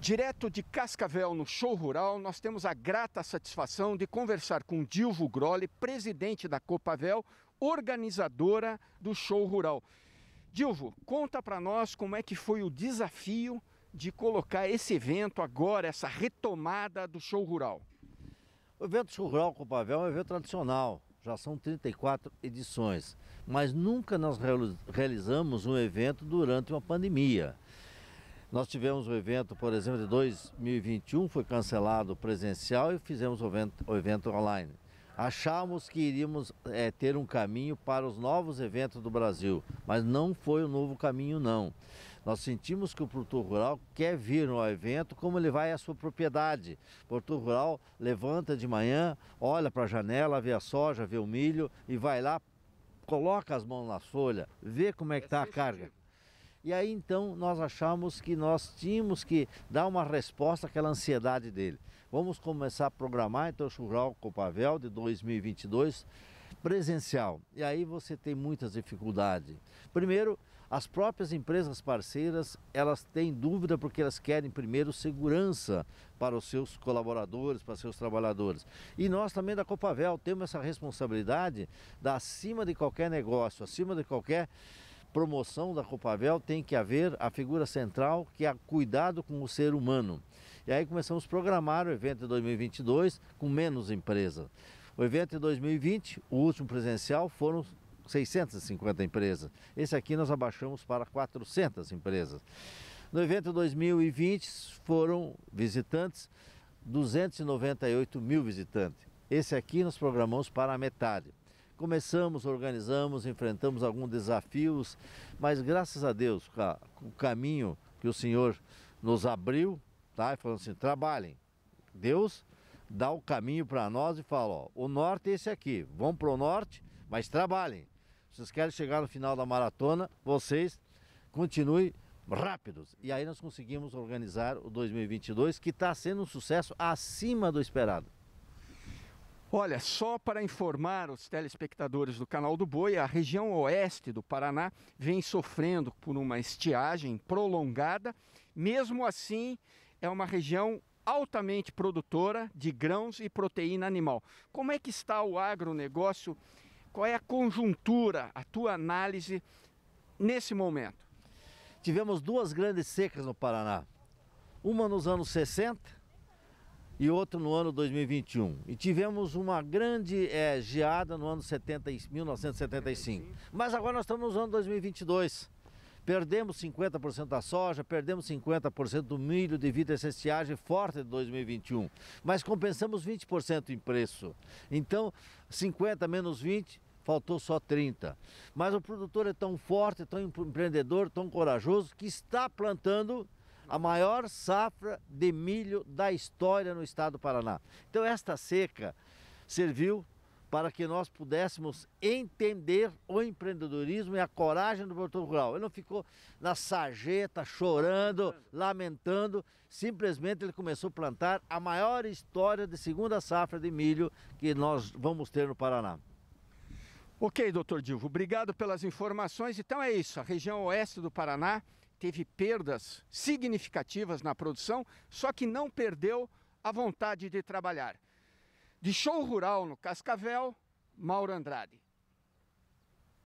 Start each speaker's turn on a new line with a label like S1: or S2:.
S1: Direto de Cascavel, no Show Rural, nós temos a grata satisfação de conversar com Dilvo Groli, presidente da Copavel, organizadora do Show Rural. Dilvo, conta para nós como é que foi o desafio de colocar esse evento agora, essa retomada do Show Rural. O
S2: evento Show Rural Copavel é um evento tradicional, já são 34 edições, mas nunca nós realizamos um evento durante uma pandemia. Nós tivemos o um evento, por exemplo, de 2021, foi cancelado presencial e fizemos o evento, o evento online. Achamos que iríamos é, ter um caminho para os novos eventos do Brasil, mas não foi o um novo caminho, não. Nós sentimos que o produtor rural quer vir ao evento como ele vai à sua propriedade. O produtor rural levanta de manhã, olha para a janela, vê a soja, vê o milho e vai lá, coloca as mãos na folha, vê como é que está a carga e aí então nós achamos que nós tínhamos que dar uma resposta àquela ansiedade dele. Vamos começar a programar então o Churral Copavel de 2022 presencial. E aí você tem muitas dificuldades. Primeiro, as próprias empresas parceiras, elas têm dúvida porque elas querem primeiro segurança para os seus colaboradores, para os seus trabalhadores. E nós também da Copavel temos essa responsabilidade da acima de qualquer negócio, acima de qualquer promoção da Copavel tem que haver a figura central que é cuidado com o ser humano. E aí começamos a programar o evento de 2022 com menos empresas. O evento de 2020, o último presencial, foram 650 empresas. Esse aqui nós abaixamos para 400 empresas. No evento de 2020 foram visitantes 298 mil visitantes. Esse aqui nós programamos para a metade começamos, organizamos, enfrentamos alguns desafios, mas graças a Deus, o caminho que o Senhor nos abriu, tá? E falando assim, trabalhem. Deus dá o caminho para nós e fala, ó, o norte é esse aqui, vão para o norte, mas trabalhem. Vocês querem chegar no final da maratona, vocês continuem rápidos. E aí nós conseguimos organizar o 2022, que está sendo um sucesso acima do esperado.
S1: Olha, só para informar os telespectadores do canal do Boi, a região oeste do Paraná vem sofrendo por uma estiagem prolongada. Mesmo assim, é uma região altamente produtora de grãos e proteína animal. Como é que está o agronegócio? Qual é a conjuntura, a tua análise nesse momento? Tivemos duas grandes secas no Paraná.
S2: Uma nos anos 60 e outro no ano 2021. E tivemos uma grande é, geada no ano 70, 1975. Mas agora nós estamos no ano 2022. Perdemos 50% da soja, perdemos 50% do milho devido essa estiagem forte de 2021, mas compensamos 20% em preço. Então, 50 menos 20, faltou só 30. Mas o produtor é tão forte, tão empreendedor, tão corajoso que está plantando a maior safra de milho da história no estado do Paraná. Então esta seca serviu para que nós pudéssemos entender o empreendedorismo e a coragem do produtor rural. Ele não ficou na sarjeta, chorando, lamentando, simplesmente ele começou a plantar a maior história de segunda safra de milho
S1: que nós vamos ter no Paraná. Ok, doutor Dilvo, obrigado pelas informações. Então é isso, a região oeste do Paraná teve perdas significativas na produção, só que não perdeu a vontade de trabalhar. De show rural no Cascavel, Mauro Andrade.